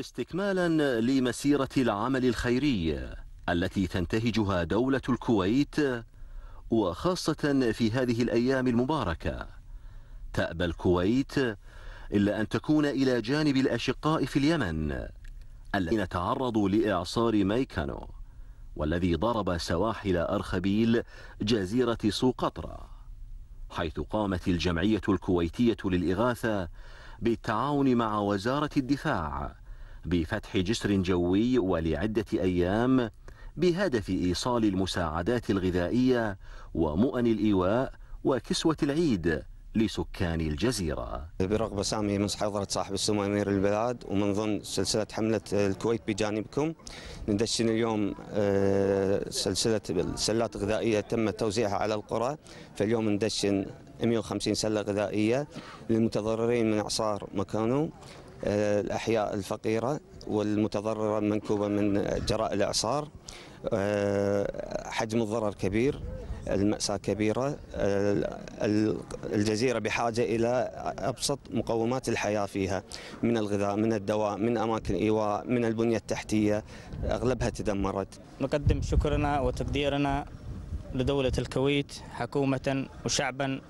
استكمالا لمسيرة العمل الخيري التي تنتهجها دولة الكويت وخاصة في هذه الأيام المباركة تأبى الكويت إلا أن تكون إلى جانب الأشقاء في اليمن الذين تعرضوا لإعصار ميكانو والذي ضرب سواحل أرخبيل جزيرة سوقطرة حيث قامت الجمعية الكويتية للإغاثة بالتعاون مع وزارة الدفاع بفتح جسر جوي ولعدة أيام بهدف إيصال المساعدات الغذائية ومؤن الإيواء وكسوة العيد لسكان الجزيرة برغبة سامية من حضرة صاحب السمو أمير البلاد ومن ضمن سلسلة حملة الكويت بجانبكم ندشن اليوم آه، سلسلة سلات غذائية تم توزيعها على القرى فاليوم ندشن 150 سلة غذائية للمتضررين من إعصار مكانو آه، الأحياء الفقيرة والمتضررة المنكوبة من جراء الإعصار آه، حجم الضرر كبير المأساة كبيرة آه، الجزيرة بحاجة إلى أبسط مقومات الحياة فيها من الغذاء من الدواء من أماكن إيواء من البنية التحتية أغلبها تدمرت نقدم شكرنا وتقديرنا لدولة الكويت حكومة وشعبا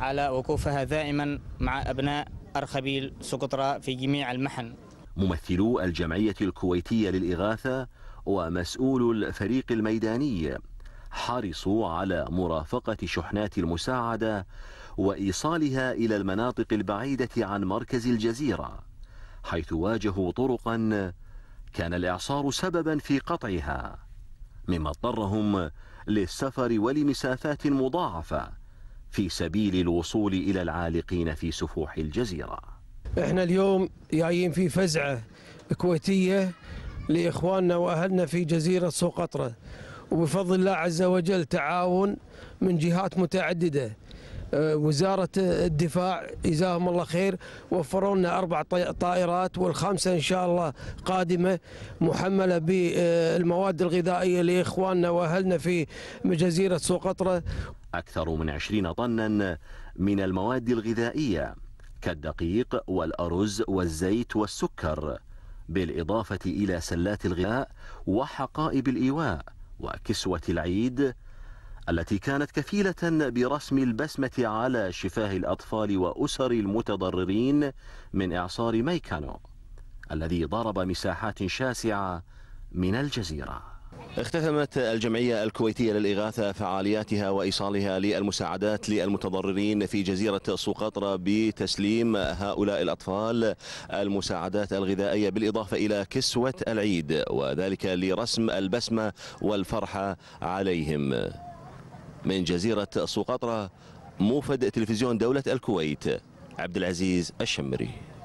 على وقوفها دائما مع أبناء أرخبيل سقطرى في جميع المحن ممثلو الجمعية الكويتية للإغاثة ومسؤول الفريق الميداني حرصوا على مرافقة شحنات المساعدة وإيصالها إلى المناطق البعيدة عن مركز الجزيرة حيث واجهوا طرقا كان الإعصار سببا في قطعها مما اضطرهم للسفر ولمسافات مضاعفة في سبيل الوصول إلى العالقين في سفوح الجزيرة احنا اليوم جايين في فزعة كويتية لإخواننا وأهلنا في جزيرة سقطرة وبفضل الله عز وجل تعاون من جهات متعددة آه، وزارة الدفاع جزاهم الله خير وفروا لنا أربع طائرات والخامسة إن شاء الله قادمة محملة بالمواد الغذائية لإخواننا وأهلنا في جزيرة سقطرة أكثر من 20 طنا من المواد الغذائية كالدقيق والأرز والزيت والسكر بالإضافة إلى سلات الغذاء وحقائب الإيواء وكسوة العيد التي كانت كفيلة برسم البسمة على شفاه الأطفال وأسر المتضررين من إعصار ميكانو الذي ضرب مساحات شاسعة من الجزيرة اختتمت الجمعية الكويتية للإغاثة فعالياتها وإيصالها للمساعدات للمتضررين في جزيرة سقطرى بتسليم هؤلاء الأطفال المساعدات الغذائية بالإضافة إلى كسوة العيد وذلك لرسم البسمة والفرحة عليهم من جزيرة سقطرى موفد تلفزيون دولة الكويت عبد العزيز الشمري